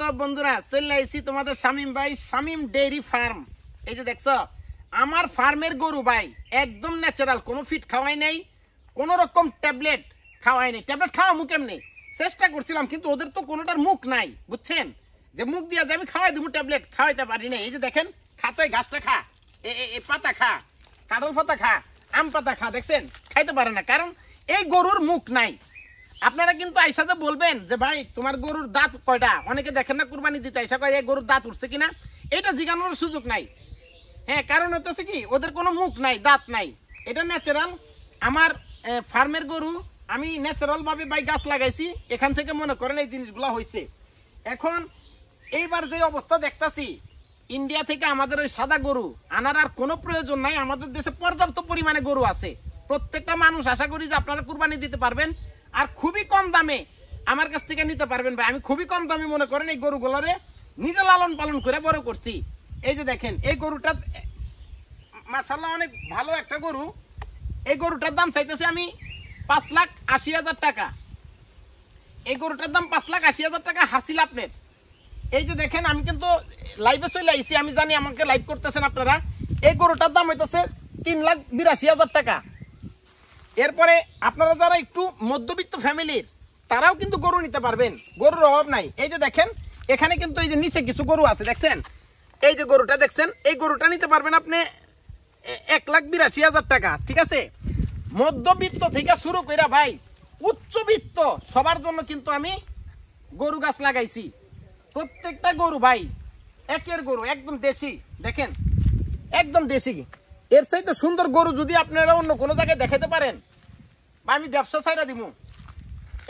তো বন্ধুরা চলে আসছি তোমাদের শামিম ভাই শামিম ডেইরি ফার্ম এই যে দেখছ আমার ফার্মের গরু ভাই একদম ন্যাচারাল কোনো ফিট খাওয়াই নেই কোনো রকম ট্যাবলেট খাওয়াই নেই ট্যাবলেট খাওয়া মুখ এমনি চেষ্টা করছিলাম কিন্তু ওদের তো কোনোটার মুখ নাই বুঝছেন যে মুখ দিয়ে যে আমি খাওয়াই দেবো ট্যাবলেট খাওয়াইতে পারি না এই যে দেখেন খাতোয় ঘাসটা গাছটা খা এ এ পাতা খা কাঁঠাল পাতা খা আম পাতা খা দেখছেন খাইতে পারে না কারণ এই গরুর মুখ নাই আপনারা কিন্তু আইসা যে বলবেন যে ভাই তোমার গরুর দাঁত কয়টা অনেকে দেখেন না কুরবানি দিতে আইসা কয় গরুর দাঁত উঠছে কিনা এটা জিগানোর সুযোগ নাই হ্যাঁ কারণ হতেছে কি ওদের কোনো মুখ নাই দাঁত নাই এটা ন্যাচারাল আমার ফার্মের গরু আমি ন্যাচারালভাবে বাই গাছ লাগাইছি এখান থেকে মনে করেন এই জিনিসগুলো হয়েছে এখন এইবার যে অবস্থা দেখতেছি ইন্ডিয়া থেকে আমাদের ওই সাদা গরু আনার আর কোনো প্রয়োজন নাই আমাদের দেশে পর্যাপ্ত পরিমাণে গরু আছে প্রত্যেকটা মানুষ আশা করি যে আপনারা কুরবানি দিতে পারবেন আর খুবই কম দামে আমার কাছ থেকে নিতে পারবেন ভাই আমি খুবই কম দামে মনে করেন এই গরুগুলোরে নিজে লালন পালন করে বড় করছি এই যে দেখেন এই গরুটা মাসাল্লাহ অনেক ভালো একটা গরু এই গরুটার দাম চাইতেছে আমি পাঁচ লাখ আশি হাজার টাকা এই গরুটার দাম পাঁচ লাখ আশি হাজার টাকা হাসিল আপনার এই যে দেখেন আমি কিন্তু লাইভে চলে আইছি আমি জানি আমাকে লাইভ করতেছেন আপনারা এই গরুটার দাম হইতেছে তিন লাখ বিরাশি হাজার টাকা এরপরে আপনারা যারা একটু মধ্যবিত্ত ফ্যামিলির তারাও কিন্তু গরু নিতে পারবেন গরুর অভাব নাই এই যে দেখেন এখানে কিন্তু এই যে নিচে কিছু গরু আছে দেখছেন এই যে গরুটা দেখছেন এই গরুটা নিতে পারবেন আপনি এক লাখ বিরাশি হাজার টাকা ঠিক আছে মধ্যবিত্ত থেকে শুরু কইরা ভাই উচ্চবিত্ত সবার জন্য কিন্তু আমি গরু গাছ লাগাইছি প্রত্যেকটা গরু ভাই একের গরু একদম দেশি দেখেন একদম দেশি এর চাইতে সুন্দর গরু যদি আপনারা অন্য কোনো জায়গায় দেখাতে পারেন বা আমি ব্যবসা সাইরা দিব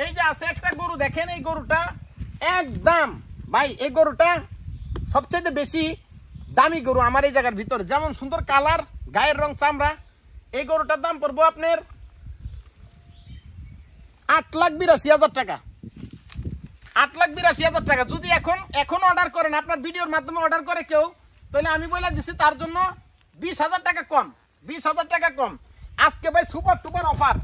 এই যে আছে একটা গরু দেখেন এই গরুটা একদম ভাই এই গরুটা সবচেয়ে বেশি দামি গরু আমার এই জায়গার ভিতরে যেমন সুন্দর কালার গায়ের রং চামড়া এই গরুটার দাম পড়বো আপনার আট লাখ বিরাশি হাজার টাকা আট লাখ বিরাশি হাজার টাকা যদি এখন এখন অর্ডার করেন আপনার ভিডিওর মাধ্যমে অর্ডার করে কেউ তাহলে আমি বলে দিচ্ছি তার জন্য বিশ হাজার টাকা কম বিশ হাজার টাকা কম আজকে ভাই সুপার টুপার অফার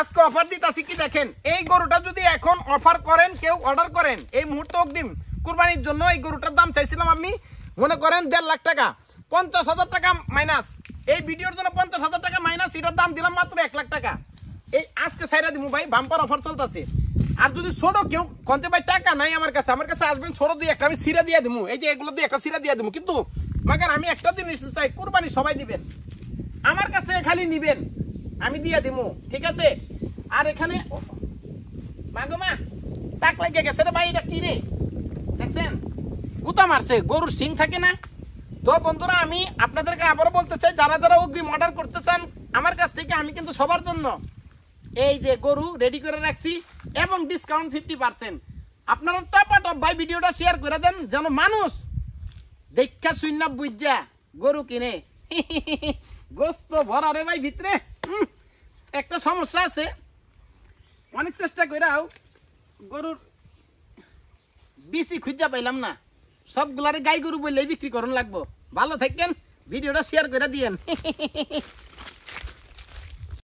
আজকে অফার দিতেছি কি দেখেন এই গরুটা যদি এখন অফার করেন কেউ অর্ডার করেন এই মুহূর্তে অগ্রিম কুরবানির জন্য এই গরুটার দাম চাইছিলাম আমি মনে করেন দেড় লাখ টাকা পঞ্চাশ হাজার টাকা মাইনাস এই ভিডিওর জন্য পঞ্চাশ হাজার টাকা মাইনাস এটার দাম দিলাম মাত্র এক লাখ টাকা এই আজকে সাইরা দিব ভাই বাম্পার অফার চলতেছে আর যদি সোড়ো কেউ কন্তে ভাই টাকা নাই আমার কাছে আমার কাছে আসবেন ছোটো দুই একটা আমি সিরা দিয়ে দিব এই যে এগুলো দুই একটা সিরা দিয়ে দিব কিন্তু মাগার আমি একটা জিনিস চাই কুরবানি সবাই দিবেন আমার কাছে খালি নিবেন আমি দিয়ে দিব ঠিক আছে আর এখানে মাগমা টাক লাগিয়ে গেছে রে ভাই এটা কি রে দেখছেন গুতা মারছে গরুর সিং থাকে না তো বন্ধুরা আমি আপনাদেরকে আবারও বলতে চাই যারা যারা অগ্রিম অর্ডার করতে চান আমার কাছ থেকে আমি কিন্তু সবার জন্য এই যে গরু রেডি করে রাখছি এবং ডিসকাউন্ট ফিফটি পার্সেন্ট আপনারা টপ টপ ভাই ভিডিওটা শেয়ার করে দেন যেন মানুষ দেখা না বুঝা গরু কিনে গোস্ত ভরা রে ভাই ভিতরে একটা সমস্যা আছে অনেক চেষ্টা করাও গরুর বেশি খুঁজা পাইলাম না সবগুলারে গাই গরু বললেই বিক্রি করুন লাগবো ভালো থাকেন ভিডিওটা শেয়ার করে দিয়েন